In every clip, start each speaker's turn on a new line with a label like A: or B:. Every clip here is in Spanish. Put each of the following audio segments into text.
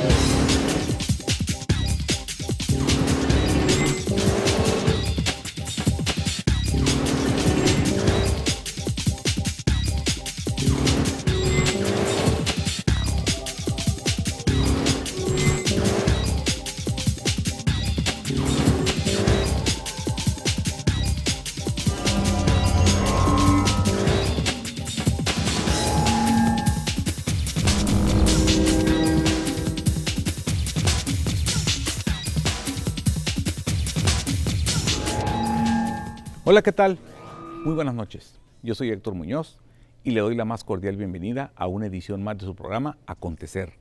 A: Bye. Hola, ¿qué tal? Muy buenas noches. Yo soy Héctor Muñoz y le doy la más cordial bienvenida a una edición más de su programa Acontecer.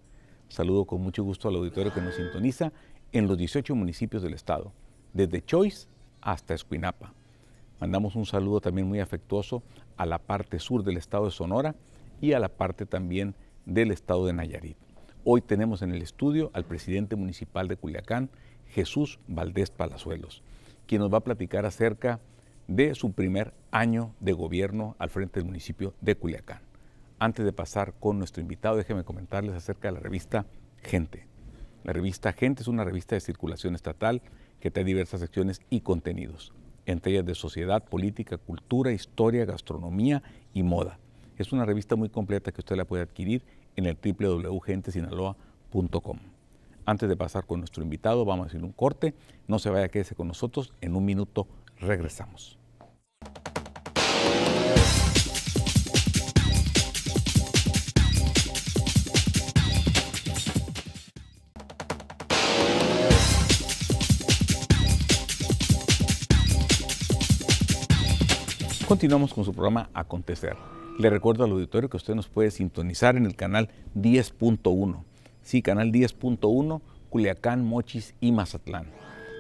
A: Saludo con mucho gusto al auditorio que nos sintoniza en los 18 municipios del estado, desde Choice hasta Escuinapa. Mandamos un saludo también muy afectuoso a la parte sur del estado de Sonora y a la parte también del estado de Nayarit. Hoy tenemos en el estudio al presidente municipal de Culiacán, Jesús Valdés Palazuelos, quien nos va a platicar acerca de su primer año de gobierno al frente del municipio de Culiacán. Antes de pasar con nuestro invitado, déjenme comentarles acerca de la revista Gente. La revista Gente es una revista de circulación estatal que trae diversas secciones y contenidos, entre ellas de sociedad, política, cultura, historia, gastronomía y moda. Es una revista muy completa que usted la puede adquirir en el www.gentesinaloa.com. Antes de pasar con nuestro invitado, vamos a hacer un corte. No se vaya, quedarse con nosotros. En un minuto regresamos. Continuamos con su programa Acontecer. Le recuerdo al auditorio que usted nos puede sintonizar en el canal 10.1. Sí, canal 10.1, Culiacán, Mochis y Mazatlán.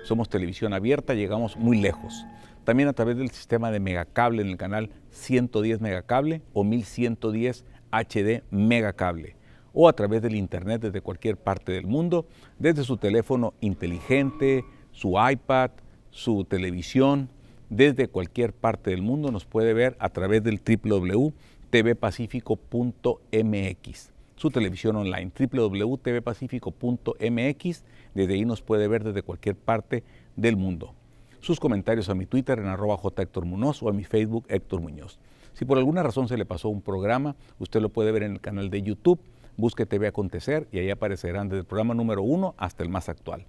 A: Somos televisión abierta, llegamos muy lejos. También a través del sistema de megacable en el canal 110 megacable o 1110 HD megacable o a través del internet desde cualquier parte del mundo, desde su teléfono inteligente, su iPad, su televisión, desde cualquier parte del mundo, nos puede ver a través del www.tvpacifico.mx su televisión online, www.tvpacifico.mx. Desde ahí nos puede ver desde cualquier parte del mundo. Sus comentarios a mi Twitter en arroba J. Héctor o a mi Facebook Héctor Muñoz. Si por alguna razón se le pasó un programa, usted lo puede ver en el canal de YouTube, busque TV Acontecer y ahí aparecerán desde el programa número uno hasta el más actual.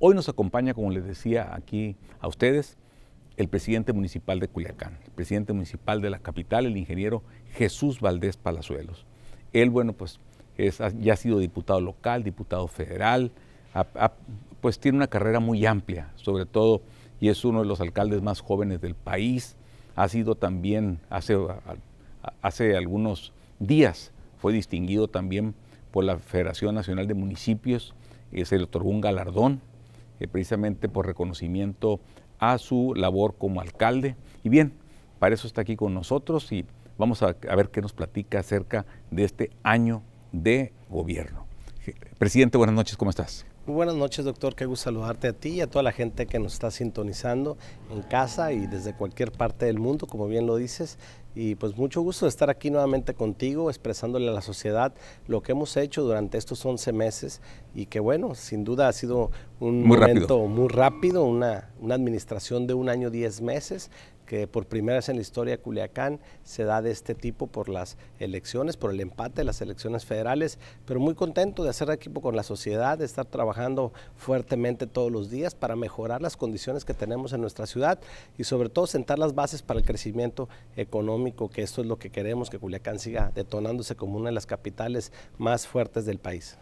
A: Hoy nos acompaña, como les decía aquí a ustedes, el presidente municipal de Culiacán, el presidente municipal de la capital, el ingeniero Jesús Valdés Palazuelos. Él, bueno, pues ya ha sido diputado local, diputado federal, pues tiene una carrera muy amplia, sobre todo, y es uno de los alcaldes más jóvenes del país. Ha sido también, hace, hace algunos días, fue distinguido también por la Federación Nacional de Municipios, es eh, se le otorgó un galardón eh, precisamente por reconocimiento a su labor como alcalde. Y bien, para eso está aquí con nosotros y vamos a, ver qué nos platica acerca de este año de gobierno. Presidente, buenas noches, ¿cómo estás?
B: buenas noches, doctor. Qué gusto saludarte a ti y a toda la gente que nos está sintonizando en casa y desde cualquier parte del mundo, como bien lo dices. Y pues mucho gusto estar aquí nuevamente contigo, expresándole a la sociedad lo que hemos hecho durante estos 11 meses y que bueno, sin duda ha sido un momento muy rápido, una, una administración de un año 10 meses que por primera vez en la historia Culiacán se da de este tipo por las elecciones, por el empate de las elecciones federales, pero muy contento de hacer equipo con la sociedad, de estar trabajando fuertemente todos los días para mejorar las condiciones que tenemos en nuestra ciudad y sobre todo sentar las bases para el crecimiento económico, que esto es lo que queremos, que Culiacán siga detonándose como una de las capitales más fuertes del país.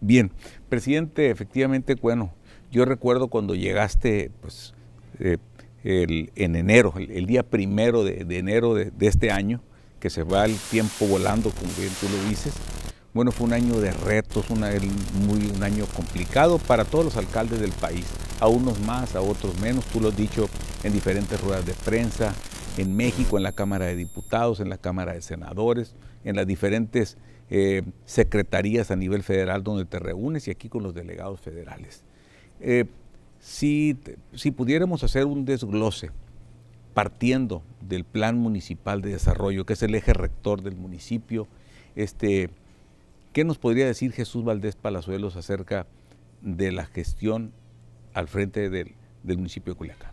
A: Bien, presidente, efectivamente, bueno, yo recuerdo cuando llegaste, pues... Eh, el, en enero, el, día primero de, enero de, este año, que se va el tiempo volando, como bien tú lo dices. Bueno, fue un año de retos, muy, un año complicado para todos los alcaldes del país, a unos más, a otros menos, tú lo has dicho en diferentes ruedas de prensa, en México, en la Cámara de Diputados, en la Cámara de Senadores, en las diferentes eh, secretarías a nivel federal donde te reúnes y aquí con los delegados federales. Eh, si, si pudiéramos hacer un desglose partiendo del Plan Municipal de Desarrollo, que es el eje rector del municipio, este, ¿qué nos podría decir Jesús Valdés Palazuelos acerca de la gestión al frente del, del municipio de Culiacán?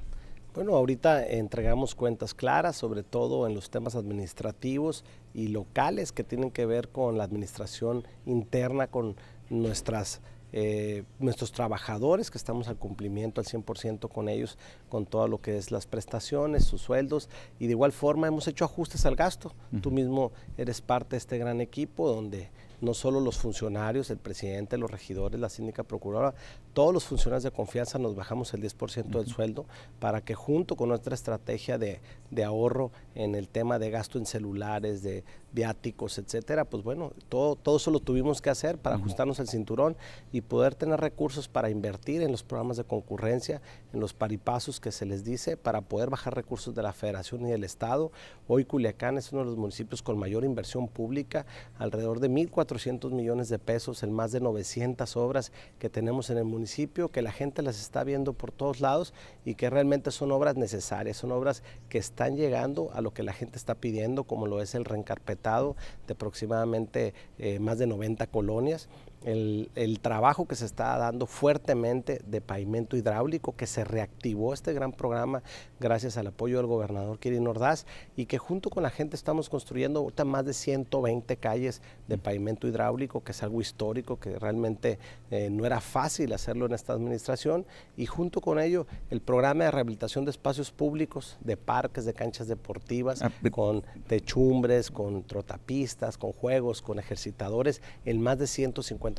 B: Bueno, ahorita entregamos cuentas claras, sobre todo en los temas administrativos y locales que tienen que ver con la administración interna, con nuestras eh, nuestros trabajadores, que estamos al cumplimiento al 100% con ellos, con todo lo que es las prestaciones, sus sueldos, y de igual forma hemos hecho ajustes al gasto. Tú mismo eres parte de este gran equipo donde no solo los funcionarios, el presidente, los regidores, la síndica procuradora, todos los funcionarios de confianza nos bajamos el 10% del sueldo para que junto con nuestra estrategia de, de, ahorro en el tema de gasto en celulares, de, viáticos, etcétera, pues bueno, todo, eso lo tuvimos que hacer para ajustarnos el cinturón y poder tener recursos para invertir en los programas de concurrencia, en los paripasos que se les dice, para poder bajar recursos de la federación y del Estado. Hoy Culiacán es uno de los municipios con mayor inversión pública, alrededor de 1.400 millones de pesos en más de 900 obras que tenemos en el municipio, que la gente las está viendo por todos lados y que realmente son obras necesarias, son obras que están llegando a lo que la gente está pidiendo, como lo es el Rencarpeto de aproximadamente eh, más de 90 colonias el, trabajo que se está dando fuertemente de pavimento hidráulico, que se reactivó este gran programa gracias al apoyo del gobernador Kirin Ordaz y que junto con la gente estamos construyendo más de 120 calles de pavimento hidráulico, que es algo histórico, que realmente eh, no era fácil hacerlo en esta administración y junto con ello el programa de rehabilitación de espacios públicos, de parques, de canchas deportivas, ah, con techumbres, con trotapistas, con juegos, con ejercitadores, en más de 150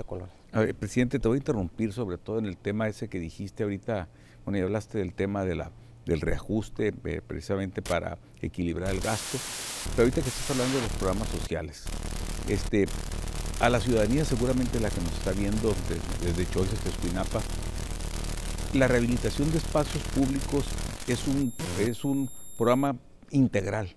A: presidente, te voy a interrumpir sobre todo en el tema ese que dijiste ahorita, bueno, y hablaste del tema de la, del reajuste eh, precisamente para equilibrar el gasto, pero ahorita que estás hablando de los programas sociales, este, a la ciudadanía seguramente la que nos está viendo desde, desde Choices hasta la rehabilitación de espacios públicos es un, es un programa integral.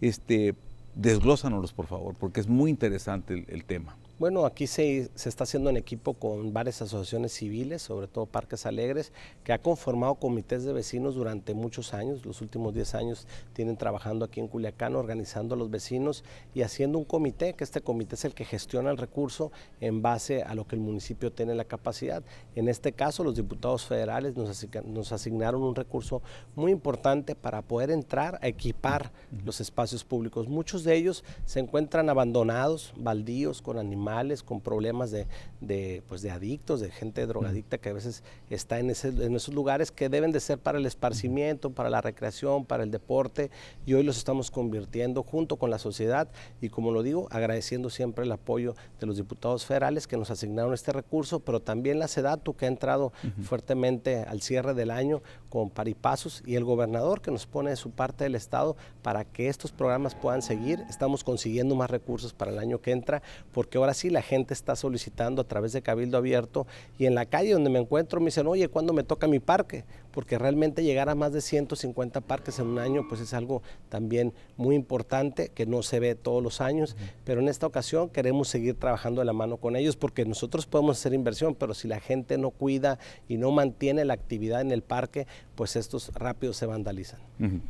A: Este, desglósanos, por favor, porque es muy interesante el tema.
B: Bueno, aquí se, está haciendo en equipo con varias asociaciones civiles, sobre todo Parques Alegres, que ha conformado comités de vecinos durante muchos años, los últimos 10 años tienen trabajando aquí en Culiacán, organizando a los vecinos y haciendo un comité, que este comité es el que gestiona el recurso en base a lo que el municipio tiene la capacidad. En este caso, los diputados federales nos, asignaron un recurso muy importante para poder entrar a equipar los espacios públicos. Muchos de ellos se encuentran abandonados, baldíos, con animales con problemas de, de pues, adictos, de gente drogadicta que a veces está en, esos lugares que deben de ser para el esparcimiento, para la recreación, para el deporte, y hoy los estamos convirtiendo junto con la sociedad y como lo digo, agradeciendo siempre el apoyo de los diputados federales que nos asignaron este recurso, pero también la SEDATU que ha entrado fuertemente al cierre del año con paripasos y el gobernador que nos pone de su parte del Estado para que estos programas puedan seguir. Estamos consiguiendo más recursos para el año que entra porque ahora Así la gente está solicitando a través de Cabildo Abierto y en la calle donde me encuentro me dicen, oye, ¿cuándo me toca mi parque? Porque realmente llegar a más de 150 parques en un año pues es algo también muy importante que no se ve todos los años, pero en esta ocasión queremos seguir trabajando de la mano con ellos porque nosotros podemos hacer inversión, pero si la gente no cuida y no mantiene la actividad en el parque, pues estos rápidos se vandalizan.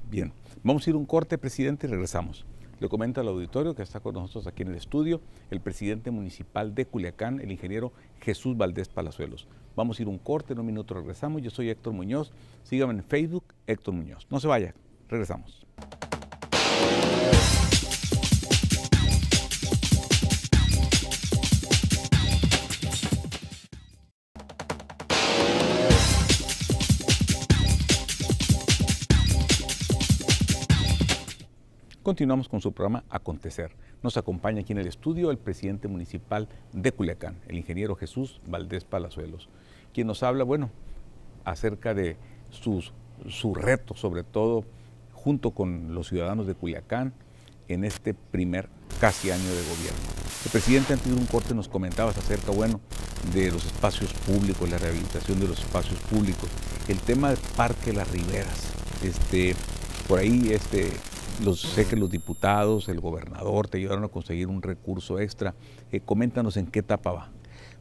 A: Bien, vamos a ir un corte, presidente, y regresamos. Le comenta al auditorio que está con nosotros aquí en el estudio el presidente municipal de Culiacán, el ingeniero Jesús Valdés Palazuelos. Vamos a ir un corte, en un minuto regresamos. Yo soy Héctor Muñoz. Síganme en Facebook, Héctor Muñoz. No se vaya, regresamos. Continuamos con su programa Acontecer. Nos acompaña aquí en el estudio el presidente municipal de Culiacán, el ingeniero Jesús Valdés Palazuelos, quien nos habla, bueno, acerca de sus, su reto, sobre todo junto con los ciudadanos de Culiacán, en este primer casi año de gobierno. El presidente antes de un corte nos comentabas acerca, bueno, de los espacios públicos, la rehabilitación de los espacios públicos, el tema del Parque Las Riberas, este, por ahí este, sé que los diputados, el gobernador te ayudaron a conseguir un recurso extra. Eh, coméntanos en qué etapa va.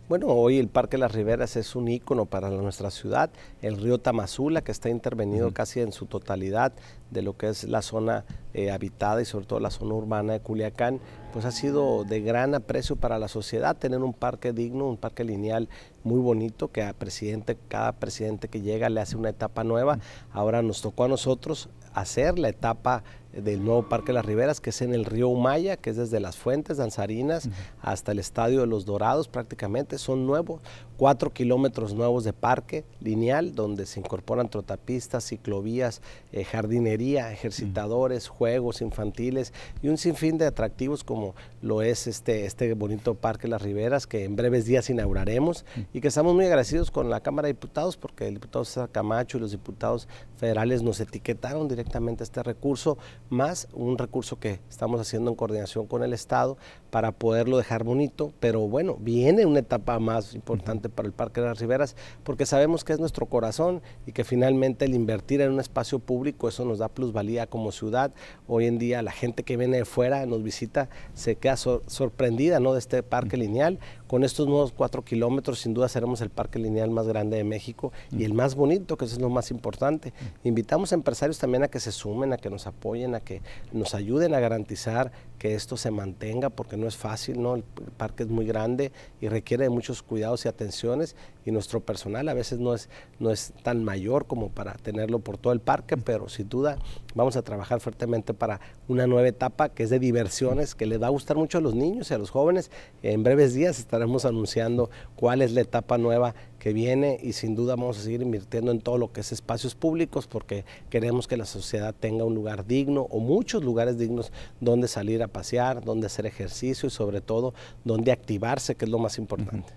B: Bueno, hoy el Parque Las Riberas es un ícono para nuestra ciudad. El río Tamazula, que está intervenido casi en su totalidad de lo que es la zona eh, habitada y sobre todo la zona urbana de Culiacán, pues ha sido de gran aprecio para la sociedad tener un parque digno, un parque lineal muy bonito que a presidente, cada presidente que llega le hace una etapa nueva. Ahora nos tocó a nosotros hacer la etapa del nuevo Parque Las Riberas, que es en el río Humaya, que es desde las fuentes danzarinas hasta el Estadio de los Dorados prácticamente. Son nuevos, cuatro kilómetros nuevos de parque lineal, donde se incorporan trotapistas, ciclovías, eh, jardinería, ejercitadores, juegos infantiles y un sinfín de atractivos como lo es este, este bonito Parque Las Riberas, que en breves días inauguraremos y que estamos muy agradecidos con la Cámara de Diputados, porque el diputado César Camacho y los diputados federales nos etiquetaron directamente este recurso más un recurso que estamos haciendo en coordinación con el Estado para poderlo dejar bonito, pero bueno, viene una etapa más importante para el Parque de las Riberas, porque sabemos que es nuestro corazón y que finalmente el invertir en un espacio público, eso nos da plusvalía como ciudad. Hoy en día la gente que viene de fuera, nos visita, se queda sorprendida ¿no? de este parque lineal. Con estos nuevos cuatro kilómetros, sin duda seremos el parque lineal más grande de México y el más bonito, que eso es lo más importante. Invitamos a empresarios también a que se sumen, a que nos apoyen, que nos ayuden a garantizar que esto se mantenga porque no es fácil, ¿no? El parque es muy grande y requiere de muchos cuidados y atenciones y nuestro personal a veces no es, no es tan mayor como para tenerlo por todo el parque, pero sin duda vamos a trabajar fuertemente para una nueva etapa que es de diversiones, que le va a gustar mucho a los niños y a los jóvenes. En breves días estaremos anunciando cuál es la etapa nueva que viene y sin duda vamos a seguir invirtiendo en todo lo que es espacios públicos porque queremos que la sociedad tenga un lugar digno o muchos lugares dignos donde salir a pasear, dónde hacer ejercicio y sobre todo dónde activarse, que es lo más importante.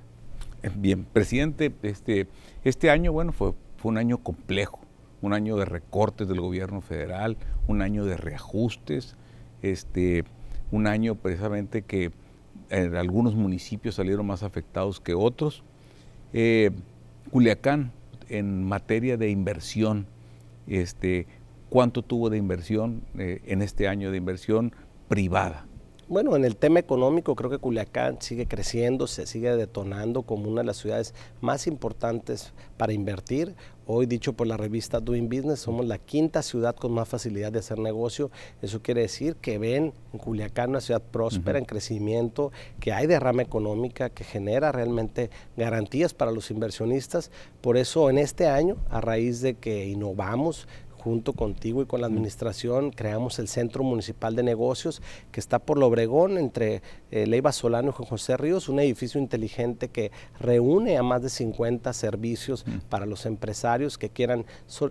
A: Eh, bien, presidente, este, este año, bueno, fue, fue un año complejo, un año de recortes del gobierno federal, un año de reajustes, este, un año precisamente que en eh, algunos municipios salieron más afectados que otros. Eh, Culiacán, en materia de inversión, este, cuánto tuvo de inversión en este año de inversión, privada?
B: Bueno, en el tema económico creo que Culiacán sigue creciendo, se sigue detonando como una de las ciudades más importantes para invertir. Hoy dicho por la revista Doing Business, somos la quinta ciudad con más facilidad de hacer negocio. Eso quiere decir que ven en Culiacán una ciudad próspera, en crecimiento, que hay derrama económica, que genera realmente garantías para los inversionistas. Por eso en este año, a raíz de que innovamos, junto contigo y con la administración creamos el Centro Municipal de Negocios que está por Lobregón entre eh, Leiva Solano y José Ríos, un edificio inteligente que reúne a más de 50 servicios para los empresarios que quieran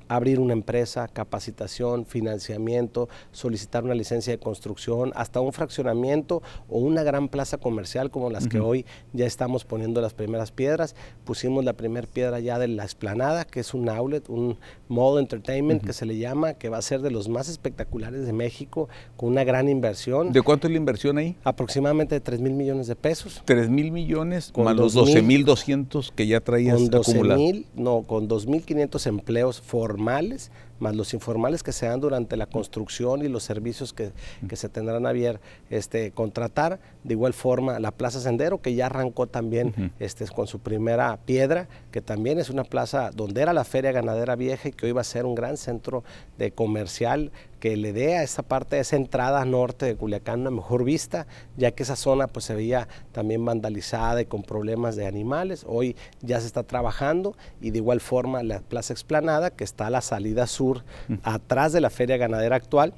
B: abrir una empresa, capacitación, financiamiento, solicitar una licencia de construcción, hasta un fraccionamiento o una gran plaza comercial como las que hoy ya estamos poniendo las primeras piedras. Pusimos la primera piedra ya de la explanada, que es un outlet, un mall entertainment que se le llama, que va a ser de los más espectaculares de México, con una gran inversión. ¿De cuánto es la inversión ahí? Aproximadamente de 3 mil millones de pesos. 3 mil millones con los 12 mil
A: 200 que ya traías con 12 Mil,
B: no, con 2500 empleos formales más los informales que se dan durante la construcción y los servicios que, se tendrán a ver, este, contratar. De igual forma, la Plaza Sendero, que ya arrancó también este, con su primera piedra, que también es una plaza donde era la Feria Ganadera Vieja y que hoy va a ser un gran centro de comercial que le dé a esa parte, a esa entrada norte de Culiacán una mejor vista, ya que esa zona pues se veía también vandalizada y con problemas de animales. Hoy ya se está trabajando y de igual forma la Plaza Explanada, que está a la salida sur, atrás de la Feria Ganadera actual,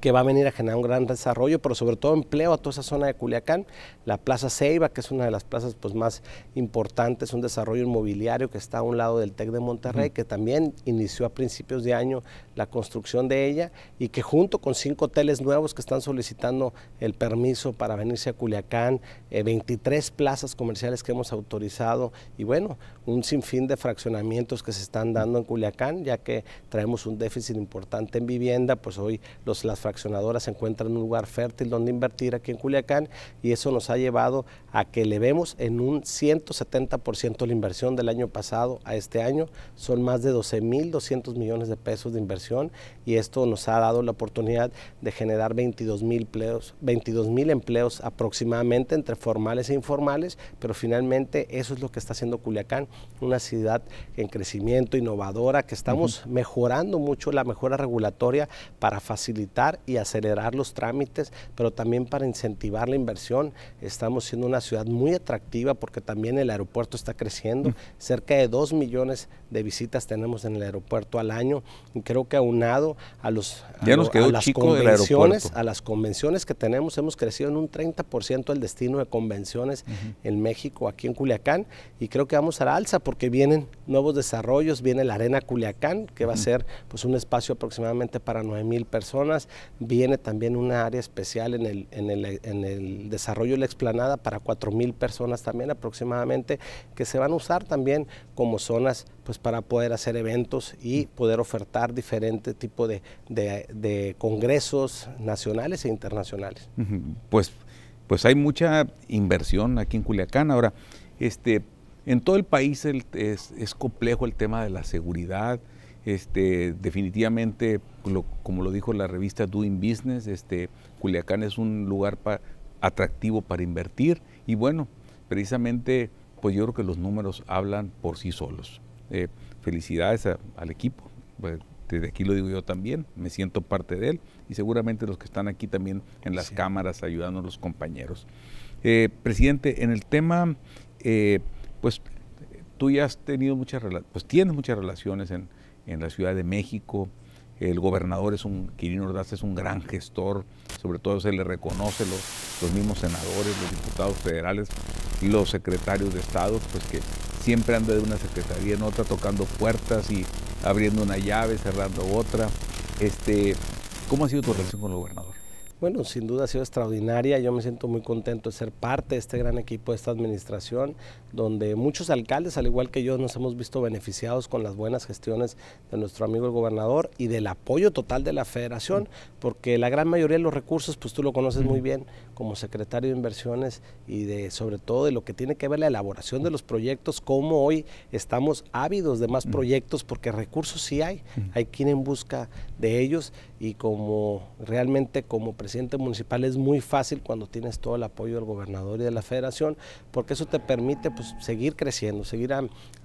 B: que va a venir a generar un gran desarrollo, pero sobre todo empleo a toda esa zona de Culiacán. La Plaza Ceiba, que es una de las plazas pues, más importantes, un desarrollo inmobiliario que está a un lado del TEC de Monterrey, que también inició a principios de año la construcción de ella y que junto con cinco hoteles nuevos que están solicitando el permiso para venirse a Culiacán, 23 eh, plazas comerciales que hemos autorizado y bueno, un sinfín de fraccionamientos que se están dando en Culiacán, ya que traemos un déficit importante en vivienda, pues hoy las fraccionadoras se encuentran en un lugar fértil donde invertir aquí en Culiacán y eso nos ha llevado a que le vemos en un 170% la inversión del año pasado a este año, son más de 12 mil 12.200 millones de pesos de inversión y esto nos ha dado la oportunidad de generar 22 empleos, 22 mil empleos aproximadamente entre formales e informales, pero finalmente eso es lo que está haciendo Culiacán una ciudad en crecimiento, innovadora, que estamos mejorando mucho la mejora regulatoria para facilitar y acelerar los trámites, pero también para incentivar la inversión. Estamos siendo una ciudad muy atractiva porque también el aeropuerto está creciendo. Cerca de 2 millones de visitas tenemos en el aeropuerto al año. creo que aunado a, los, ya las convenciones, a las convenciones que tenemos, hemos crecido en un 30% el destino de convenciones en México, aquí en Culiacán, y creo que vamos a la porque vienen nuevos desarrollos, viene la Arena Culiacán, que va a ser pues, un espacio aproximadamente para 9 mil personas, viene también una área especial en el, en el, desarrollo de la explanada para 4 mil personas también aproximadamente, que se van a usar también como zonas pues, para poder hacer eventos y poder ofertar diferente tipo de, congresos nacionales e internacionales.
A: Pues, pues hay mucha inversión aquí en Culiacán. Ahora, este, en todo el país es, complejo el tema de la seguridad. Este, definitivamente, como lo dijo la revista Doing Business, este, Culiacán es un lugar atractivo para invertir y bueno, precisamente, pues yo creo que los números hablan por sí solos. Eh, felicidades al equipo. Pues, desde aquí lo digo yo también, me siento parte de él y seguramente los que están aquí también en las cámaras ayudando a los compañeros. Eh, presidente, en el tema eh, pues tú ya has tenido muchas pues tienes muchas relaciones en, la Ciudad de México. El gobernador es un, Quirino Ordaz es un gran gestor, sobre todo se le reconoce los, los mismos senadores, los diputados federales, y los secretarios de Estado, pues que siempre anda de una secretaría en otra tocando puertas y abriendo una llave, cerrando otra. Este, ¿Cómo ha sido tu relación con el gobernador?
B: Bueno, sin duda ha sido extraordinaria. Yo me siento muy contento de ser parte de este gran equipo de esta administración, donde muchos alcaldes, al igual que yo, nos hemos visto beneficiados con las buenas gestiones de nuestro amigo el gobernador y del apoyo total de la federación, mm. porque la gran mayoría de los recursos, pues tú lo conoces muy mm. bien como secretario de inversiones y de sobre todo de lo que tiene que ver la elaboración de los proyectos, como hoy estamos ávidos de más mm. proyectos, porque recursos sí hay, hay quien en busca de ellos y como realmente como presidente presidente municipal es muy fácil cuando tienes todo el apoyo del gobernador y de la federación, porque eso te permite pues, seguir creciendo, seguir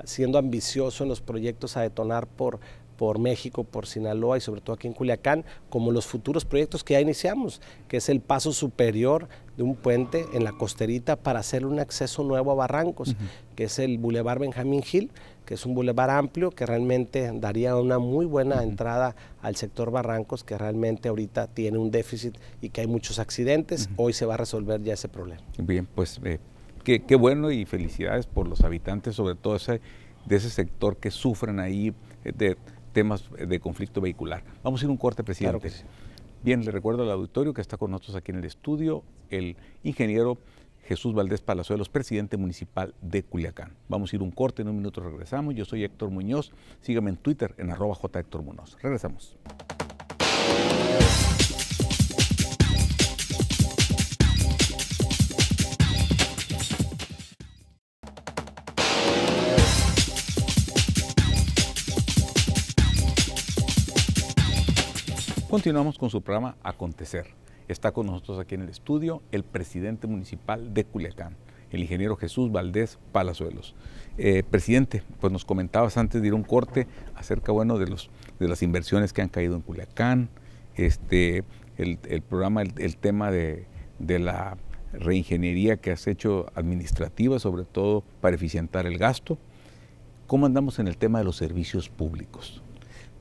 B: siendo ambicioso en los proyectos a detonar por, por México, por Sinaloa y sobre todo aquí en Culiacán, como los futuros proyectos que ya iniciamos, que es el paso superior de un puente en la costerita para hacer un acceso nuevo a Barrancos, que es el Boulevard Benjamín Gil, que es un bulevar amplio que realmente daría una muy buena entrada al sector Barrancos, que realmente ahorita tiene un déficit y que hay muchos accidentes. Hoy se va a resolver ya ese problema.
A: Bien, pues eh, qué, bueno y felicidades por los habitantes, sobre todo de ese sector que sufren ahí eh, de temas de conflicto vehicular. Vamos a ir un corte, presidente. Bien, le recuerdo al auditorio que está con nosotros aquí en el estudio el ingeniero Jesús Valdés Palazuelos, presidente municipal de Culiacán. Vamos a ir un corte, en un minuto regresamos. Yo soy Héctor Muñoz. Sígame en Twitter en arroba J. Héctor Muñoz. Regresamos. Continuamos con su programa Acontecer. Está con nosotros aquí en el estudio el presidente municipal de Culiacán, el ingeniero Jesús Valdés Palazuelos. Eh, presidente, pues nos comentabas antes de ir a un corte acerca, bueno, de, los, de las inversiones que han caído en Culiacán, este, el, programa, el, tema de, de la reingeniería que has hecho administrativa, sobre todo para eficientar el gasto. ¿Cómo andamos en el tema de los servicios públicos?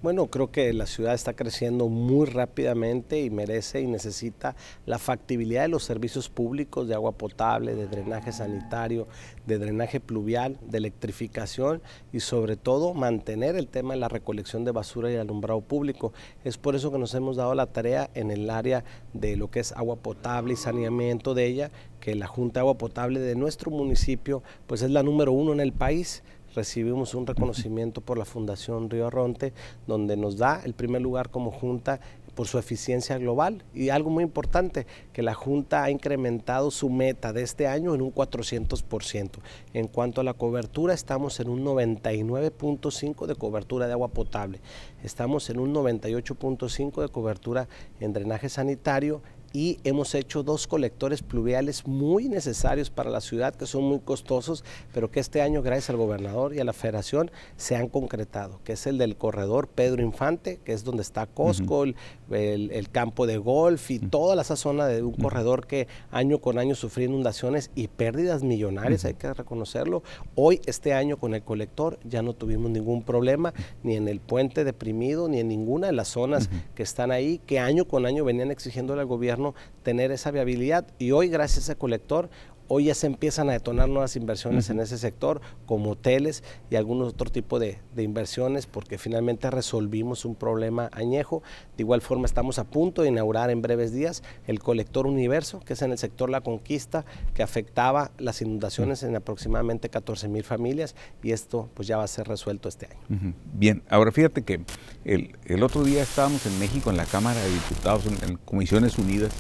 B: Bueno, creo que la ciudad está creciendo muy rápidamente y merece y necesita la factibilidad de los servicios públicos de agua potable, de drenaje sanitario, de drenaje pluvial, de electrificación y sobre todo mantener el tema de la recolección de basura y alumbrado público. Es por eso que nos hemos dado la tarea en el área de lo que es agua potable y saneamiento de ella, que la Junta de Agua Potable de nuestro municipio pues es la número uno en el país recibimos un reconocimiento por la Fundación Río Arronte, donde nos da el primer lugar como Junta por su eficiencia global. Y algo muy importante, que la Junta ha incrementado su meta de este año en un 400%. En cuanto a la cobertura, estamos en un 99.5% de cobertura de agua potable. Estamos en un 98.5% de cobertura en drenaje sanitario y hemos hecho dos colectores pluviales muy necesarios para la ciudad, que son muy costosos, pero que este año, gracias al gobernador y a la federación, se han concretado, que es el del corredor Pedro Infante, que es donde está Costco, el, campo de golf y toda esa zona de un corredor que año con año sufrió inundaciones y pérdidas millonarias, hay que reconocerlo. Hoy, este año, con el colector ya no tuvimos ningún problema, ni en el puente deprimido, ni en ninguna de las zonas que están ahí, que año con año venían exigiéndole al gobierno tener esa viabilidad y hoy gracias a Colector hoy ya se empiezan a detonar nuevas inversiones en ese sector, como hoteles y algunos otro tipo de, inversiones, porque finalmente resolvimos un problema añejo. De igual forma, estamos a punto de inaugurar en breves días el colector universo, que es en el sector La Conquista, que afectaba las inundaciones en aproximadamente 14 mil familias, y esto pues ya va a ser resuelto este
A: año. Bien, ahora fíjate que el, otro día estábamos en México en la Cámara de Diputados, en Comisiones Unidas,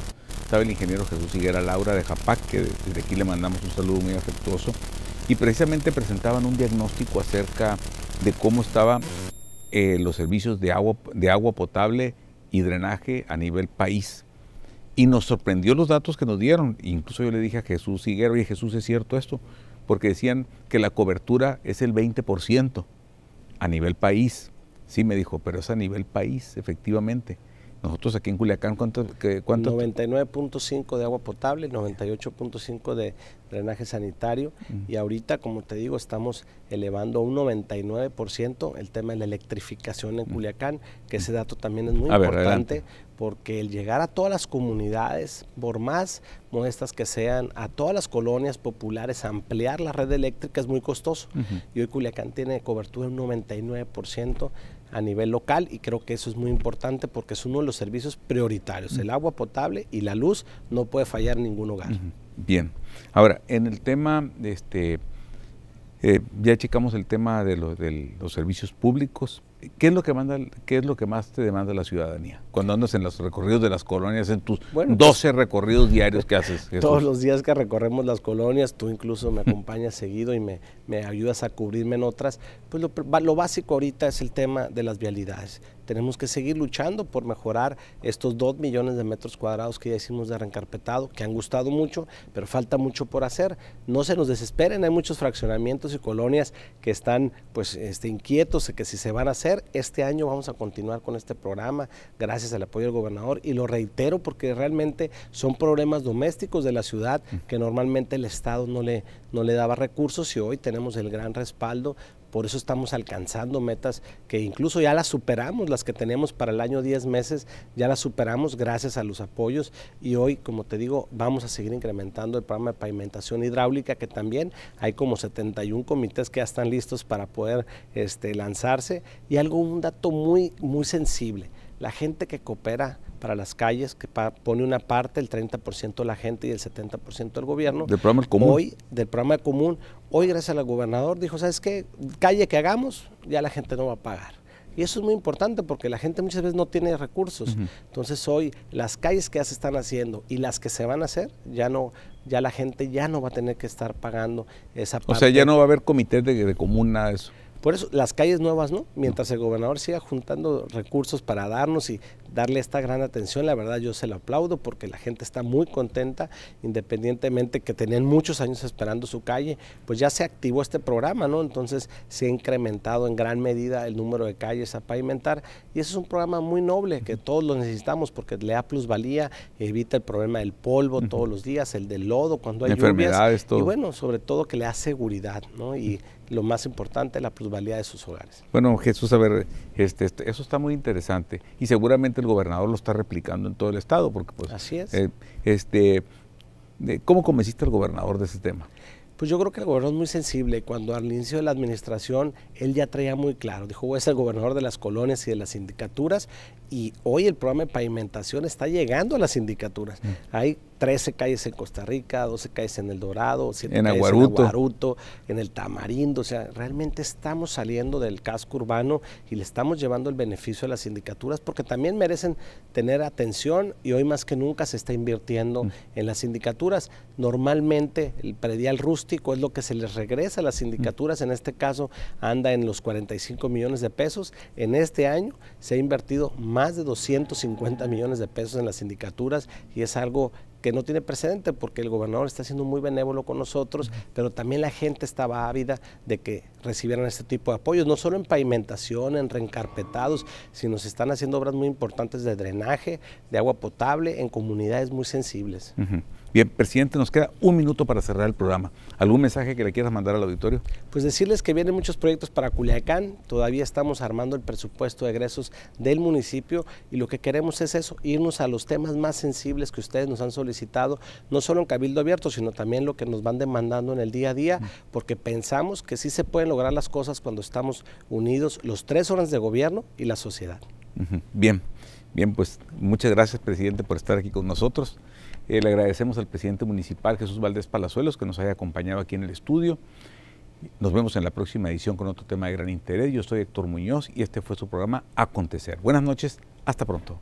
A: estaba el ingeniero Jesús Higuera Laura de Japac, que desde aquí le mandamos un saludo muy afectuoso, y precisamente presentaban un diagnóstico acerca de cómo estaban eh, los servicios de agua, de agua potable y drenaje a nivel país. Y nos sorprendió los datos que nos dieron. Incluso yo le dije a Jesús Higuera, oye Jesús, ¿es cierto esto? Porque decían que la cobertura es el 20% a nivel país. Sí, me dijo, pero es a nivel país, efectivamente. Nosotros aquí en Culiacán, ¿cuánto?
B: 99.5 de agua potable, 98.5 de drenaje sanitario y ahorita, como te digo, estamos elevando un 99% el tema de la electrificación en Culiacán, que ese dato también es muy importante porque el llegar a todas las comunidades, por más modestas que sean, a todas las colonias populares, ampliar la red eléctrica es muy costoso y hoy Culiacán tiene cobertura un 99% a nivel local y creo que eso es muy importante porque es uno de los servicios prioritarios. El agua potable y la luz no puede fallar en ningún hogar.
A: Bien. Ahora, en el tema de este, eh, ya checamos el tema de, los servicios públicos. ¿Qué es, lo que manda, más te demanda la ciudadanía? Cuando andas en los recorridos de las colonias, en tus 12 pues recorridos diarios que haces. Todos los
B: días que recorremos las colonias, tú incluso me acompañas seguido y me, ayudas a cubrirme en otras. Pues lo básico ahorita es el tema de las vialidades tenemos que seguir luchando por mejorar estos 2 millones de metros cuadrados que ya hicimos de reencarpetado, que han gustado mucho, pero falta mucho por hacer. No se nos desesperen, hay muchos fraccionamientos y colonias que están pues este, inquietos de que si se van a hacer, este año vamos a continuar con este programa gracias al apoyo del gobernador y lo reitero porque realmente son problemas domésticos de la ciudad mm. que normalmente el Estado no le, no le daba recursos y hoy tenemos el gran respaldo por eso estamos alcanzando metas que incluso ya las superamos, las que tenemos para el año 10 meses, ya las superamos gracias a los apoyos y hoy, como te digo, vamos a seguir incrementando el programa de pavimentación hidráulica que también hay como 71 comités que ya están listos para poder este, lanzarse. Y algo, un dato muy, muy sensible la gente que coopera para las calles, que pone una parte, el 30% de la gente y el 70% del gobierno. Del programa común. Hoy, del programa común, hoy gracias al gobernador dijo, ¿sabes qué? Calle que hagamos, ya la gente no va a pagar. Y eso es muy importante porque la gente muchas veces no tiene recursos. Entonces hoy las calles que ya se están haciendo y las que se van a hacer, ya no, ya la gente ya no va a tener que estar pagando esa parte. O sea, ya no va a haber comité de, de común, nada de eso. Por eso las calles nuevas no, mientras el gobernador siga juntando recursos para darnos y darle esta gran atención, la verdad yo se lo aplaudo porque la gente está muy contenta, independientemente que tenían muchos años esperando su calle, pues ya se activó este programa, ¿no? Entonces se ha incrementado en gran medida el número de calles a pavimentar y eso es un programa muy noble que todos lo necesitamos porque le da plusvalía, evita el problema del polvo todos los días, el del lodo cuando hay lluvias. Y bueno, sobre todo que le da seguridad, ¿no? Y, lo más importante, la plusvalía de sus hogares.
A: Bueno, Jesús, a ver, este, este, eso está muy interesante y seguramente el gobernador lo está replicando en todo el estado, porque pues... Así es. Eh, este, ¿Cómo convenciste al gobernador de ese tema?
B: Pues yo creo que el gobernador es muy sensible. Cuando al inicio de la administración, él ya traía muy claro, dijo, es el gobernador de las colonias y de las sindicaturas, y hoy el programa de pavimentación está llegando a las sindicaturas. Mm. Hay 13 calles en Costa Rica, 12 calles en El Dorado, 7 en calles en Aguaruto, en el Tamarindo. O sea, realmente estamos saliendo del casco urbano y le estamos llevando el beneficio a las sindicaturas porque también merecen tener atención y hoy más que nunca se está invirtiendo mm. en las sindicaturas. Normalmente el predial rústico es lo que se les regresa a las mm. sindicaturas, en este caso anda en los 45 millones de pesos. En este año se ha invertido más de 250 millones de pesos en las sindicaturas y es algo que no tiene precedente porque el gobernador está siendo muy benévolo con nosotros, pero también la gente estaba ávida de que recibieran este tipo de apoyos, no solo en pavimentación, en reencarpetados, sino se están haciendo obras muy importantes de drenaje, de agua potable en comunidades muy sensibles.
A: Bien, presidente, nos queda un minuto para cerrar
B: el programa. ¿Algún mensaje que le quieras mandar al auditorio? Pues decirles que vienen muchos proyectos para Culiacán. Todavía estamos armando el presupuesto de egresos del municipio y lo que queremos es eso, irnos a los temas más sensibles que ustedes nos han solicitado, no solo en Cabildo Abierto, sino también lo que nos van demandando en el día a día, mm. porque pensamos que sí se pueden lograr las cosas cuando estamos unidos los tres órdenes de gobierno y la sociedad.
A: Bien, bien, pues muchas gracias, presidente, por estar aquí con nosotros. Eh, le agradecemos al presidente municipal Jesús Valdés Palazuelos que nos haya acompañado aquí en el estudio. Nos vemos en la próxima edición con otro tema de gran interés. Yo soy Héctor Muñoz y este fue su programa Acontecer. Buenas noches, hasta pronto.